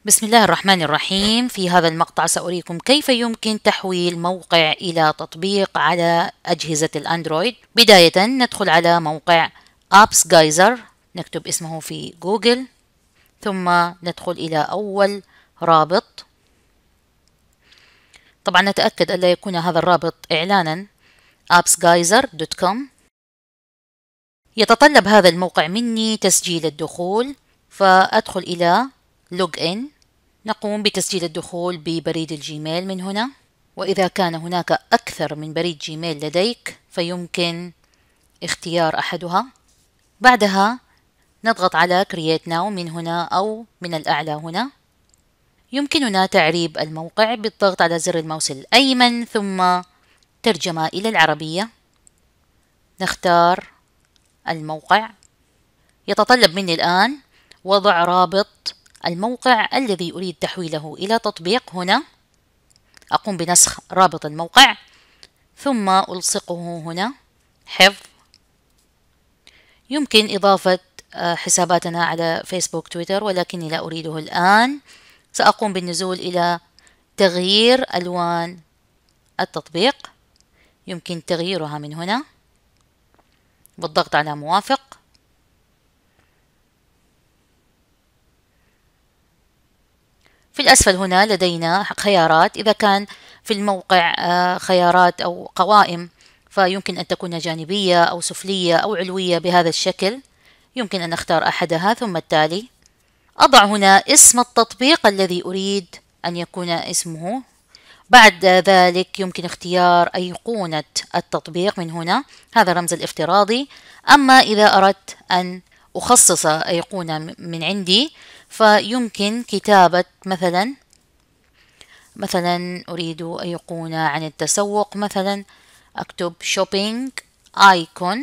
بسم الله الرحمن الرحيم في هذا المقطع سأريكم كيف يمكن تحويل موقع إلى تطبيق على أجهزة الأندرويد بداية ندخل على موقع أبس جايزر نكتب اسمه في جوجل ثم ندخل إلى أول رابط طبعا نتأكد ألا يكون هذا الرابط إعلانا appsgeyser.com يتطلب هذا الموقع مني تسجيل الدخول فأدخل إلى لوج إن نقوم بتسجيل الدخول ببريد الجيميل من هنا وإذا كان هناك أكثر من بريد جيميل لديك فيمكن اختيار أحدها بعدها نضغط على Create Now من هنا أو من الأعلى هنا يمكننا تعريب الموقع بالضغط على زر الماوس الأيمن ثم ترجمة إلى العربية نختار الموقع يتطلب مني الآن وضع رابط الموقع الذي أريد تحويله إلى تطبيق هنا أقوم بنسخ رابط الموقع ثم ألصقه هنا حفظ يمكن إضافة آه، حساباتنا على فيسبوك تويتر ولكني لا أريده الآن سأقوم بالنزول إلى تغيير ألوان التطبيق يمكن تغييرها من هنا بالضغط على موافق الأسفل هنا لدينا خيارات إذا كان في الموقع آه، خيارات أو قوائم فيمكن أن تكون جانبية أو سفلية أو علوية بهذا الشكل يمكن أن أختار أحدها ثم التالي أضع هنا اسم التطبيق الذي أريد أن يكون اسمه بعد ذلك يمكن اختيار أيقونة التطبيق من هنا هذا رمز الافتراضي أما إذا أردت أن أخصص أيقونة من عندي فيمكن كتابة مثلا مثلا أريد أيقونة عن التسوق مثلا أكتب shopping icon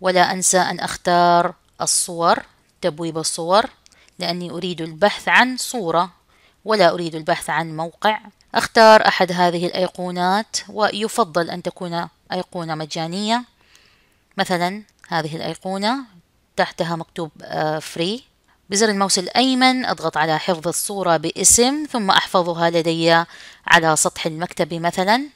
ولا أنسى أن أختار الصور تبويب الصور لأني أريد البحث عن صورة ولا أريد البحث عن موقع أختار أحد هذه الأيقونات ويفضل أن تكون أيقونة مجانية مثلا هذه الأيقونة تحتها مكتوب فري آه، بزر الماوس الأيمن أضغط على حفظ الصورة باسم ثم أحفظها لدي على سطح المكتب مثلا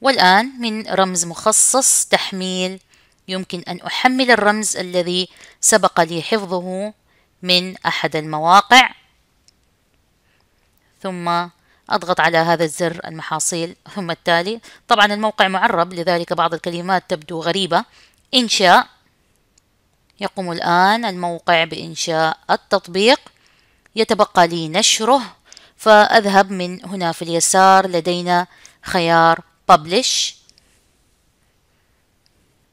والآن من رمز مخصص تحميل يمكن أن أحمل الرمز الذي سبق لي حفظه من أحد المواقع ثم أضغط على هذا الزر المحاصيل ثم التالي طبعا الموقع معرب لذلك بعض الكلمات تبدو غريبة إنشاء يقوم الآن الموقع بإنشاء التطبيق يتبقى لي نشره فأذهب من هنا في اليسار لدينا خيار Publish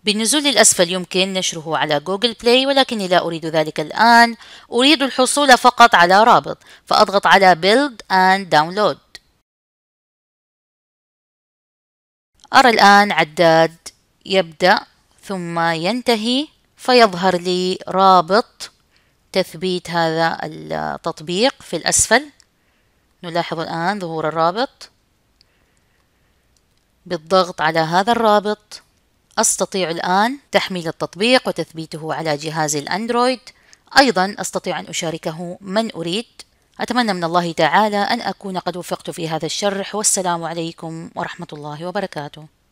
بالنزول للأسفل يمكن نشره على جوجل بلاي ولكني لا أريد ذلك الآن أريد الحصول فقط على رابط فأضغط على Build and Download أرى الآن عداد يبدأ ثم ينتهي فيظهر لي رابط تثبيت هذا التطبيق في الأسفل نلاحظ الآن ظهور الرابط بالضغط على هذا الرابط أستطيع الآن تحميل التطبيق وتثبيته على جهاز الأندرويد أيضا أستطيع أن أشاركه من أريد أتمنى من الله تعالى أن أكون قد وفقت في هذا الشرح والسلام عليكم ورحمة الله وبركاته